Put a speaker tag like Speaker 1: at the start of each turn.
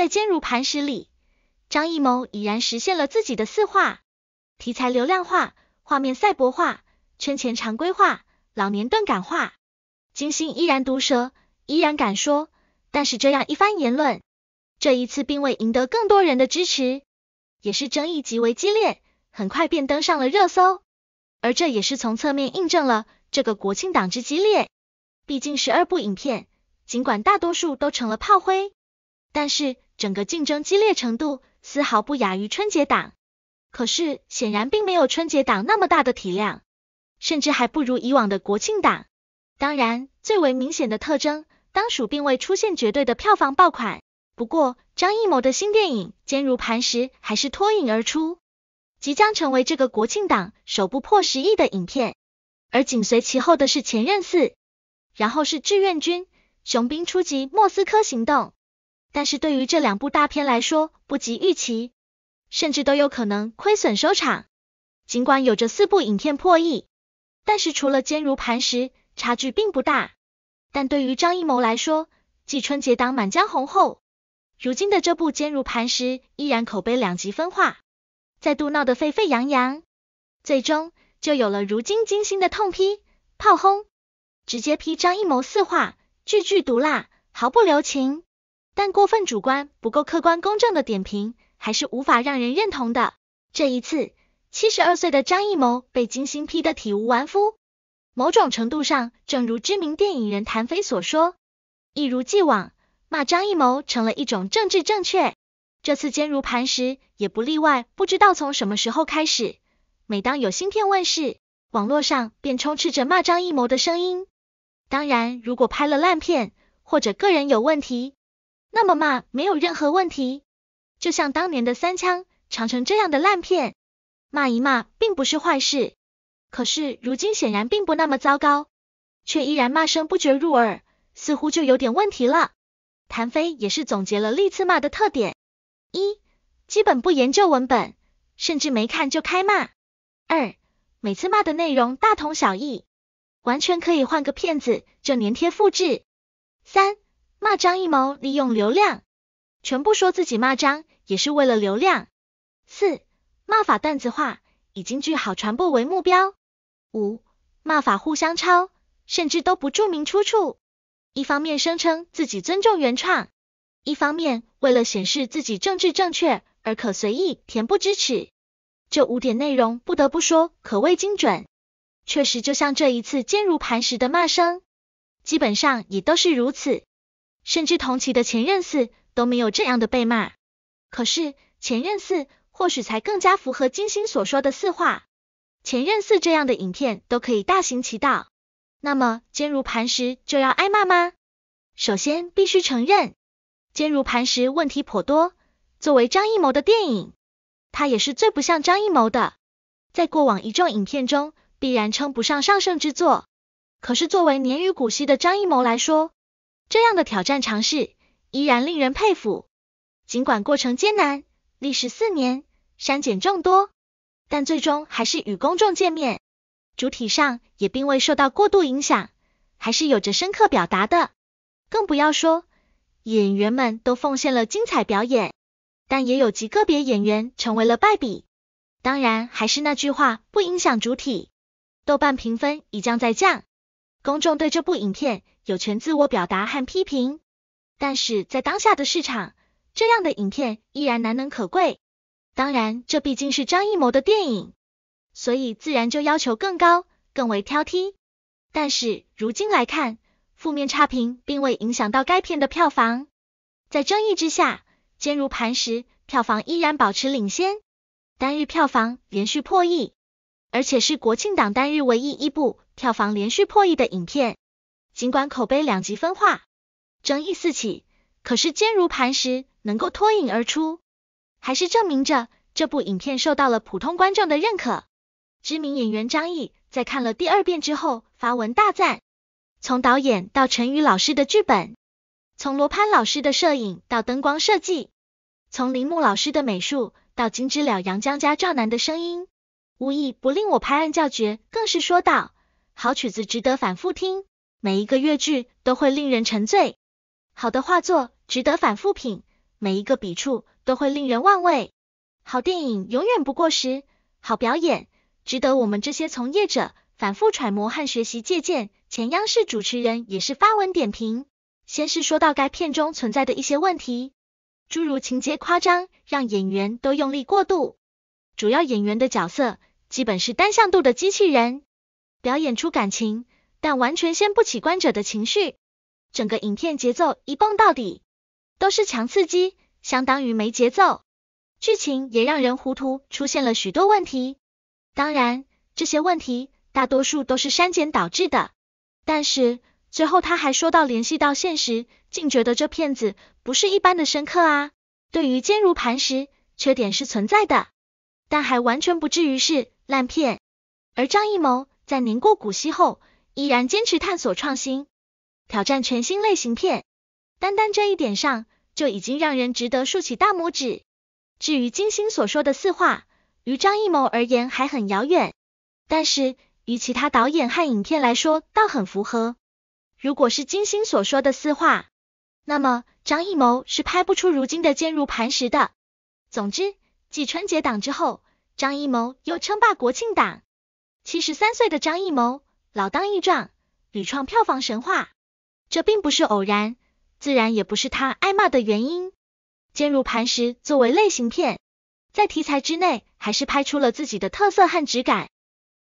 Speaker 1: 在《坚如磐石》里，张艺谋已然实现了自己的四化：题材流量化、画面赛博化、圈钱常规化、老年钝感化。金星依然毒舌，依然敢说，但是这样一番言论，这一次并未赢得更多人的支持，也是争议极为激烈，很快便登上了热搜。而这也是从侧面印证了这个国庆档之激烈。毕竟十二部影片，尽管大多数都成了炮灰，但是。整个竞争激烈程度丝毫不亚于春节档，可是显然并没有春节档那么大的体量，甚至还不如以往的国庆档。当然，最为明显的特征当属并未出现绝对的票房爆款。不过，张艺谋的新电影《坚如磐石》还是脱颖而出，即将成为这个国庆档首部破十亿的影片。而紧随其后的是《前任四》，然后是《志愿军：雄兵出击》《莫斯科行动》。但是对于这两部大片来说，不及预期，甚至都有可能亏损收场。尽管有着四部影片破亿，但是除了《坚如磐石》，差距并不大。但对于张艺谋来说，继春节档《满江红》后，如今的这部《坚如磐石》依然口碑两极分化，再度闹得沸沸扬扬，最终就有了如今金星的痛批、炮轰，直接批张艺谋四话，句句毒辣，毫不留情。但过分主观、不够客观公正的点评，还是无法让人认同的。这一次，七十二岁的张艺谋被精心批得体无完肤，某种程度上，正如知名电影人谭飞所说，一如既往骂张艺谋成了一种政治正确，这次坚如磐石也不例外。不知道从什么时候开始，每当有新片问世，网络上便充斥着骂张艺谋的声音。当然，如果拍了烂片，或者个人有问题。那么骂没有任何问题，就像当年的《三枪》《长城》这样的烂片，骂一骂并不是坏事。可是如今显然并不那么糟糕，却依然骂声不绝入耳，似乎就有点问题了。谭飞也是总结了历次骂的特点：一、基本不研究文本，甚至没看就开骂；二、每次骂的内容大同小异，完全可以换个片子就粘贴复制；三。骂张艺谋利用流量，全部说自己骂张也是为了流量。四骂法段子化，以京剧好传播为目标。五骂法互相抄，甚至都不注明出处，一方面声称自己尊重原创，一方面为了显示自己政治正确而可随意恬不知耻。这五点内容不得不说可谓精准，确实就像这一次坚如磐石的骂声，基本上也都是如此。甚至同期的前任四都没有这样的被骂，可是前任四或许才更加符合金星所说的四话，前任四这样的影片都可以大行其道，那么坚如磐石就要挨骂吗？首先必须承认，坚如磐石问题颇多，作为张艺谋的电影，它也是最不像张艺谋的，在过往一众影片中必然称不上上乘之作，可是作为年逾古稀的张艺谋来说。这样的挑战尝试依然令人佩服，尽管过程艰难，历时四年，删减众多，但最终还是与公众见面，主体上也并未受到过度影响，还是有着深刻表达的。更不要说演员们都奉献了精彩表演，但也有极个别演员成为了败笔。当然还是那句话，不影响主体。豆瓣评分一降再降。公众对这部影片有权自我表达和批评，但是在当下的市场，这样的影片依然难能可贵。当然，这毕竟是张艺谋的电影，所以自然就要求更高，更为挑剔。但是如今来看，负面差评并未影响到该片的票房，在争议之下，坚如磐石，票房依然保持领先，单日票房连续破亿，而且是国庆档单日唯一一部。票房连续破亿的影片，尽管口碑两极分化，争议四起，可是坚如磐石，能够脱颖而出，还是证明着这部影片受到了普通观众的认可。知名演员张译在看了第二遍之后发文大赞，从导演到陈宇老师的剧本，从罗攀老师的摄影到灯光设计，从铃木老师的美术到金知了、杨江家、赵楠的声音，无一不令我拍案叫绝，更是说道。好曲子值得反复听，每一个乐句都会令人沉醉。好的画作值得反复品，每一个笔触都会令人万味。好电影永远不过时，好表演值得我们这些从业者反复揣摩和学习借鉴。前央视主持人也是发文点评，先是说到该片中存在的一些问题，诸如情节夸张，让演员都用力过度，主要演员的角色基本是单向度的机器人。表演出感情，但完全掀不起观者的情绪。整个影片节奏一蹦到底，都是强刺激，相当于没节奏。剧情也让人糊涂，出现了许多问题。当然，这些问题大多数都是删减导致的。但是最后他还说到联系到现实，竟觉得这片子不是一般的深刻啊！对于坚如磐石，缺点是存在的，但还完全不至于是烂片。而张艺谋。在年过古稀后，依然坚持探索创新，挑战全新类型片，单单这一点上就已经让人值得竖起大拇指。至于金星所说的四化，于张艺谋而言还很遥远，但是与其他导演和影片来说倒很符合。如果是金星所说的四化，那么张艺谋是拍不出如今的坚如磐石的。总之，继春节档之后，张艺谋又称霸国庆档。七十三岁的张艺谋老当益壮，屡创票房神话。这并不是偶然，自然也不是他挨骂的原因。坚如磐石作为类型片，在题材之内还是拍出了自己的特色和质感。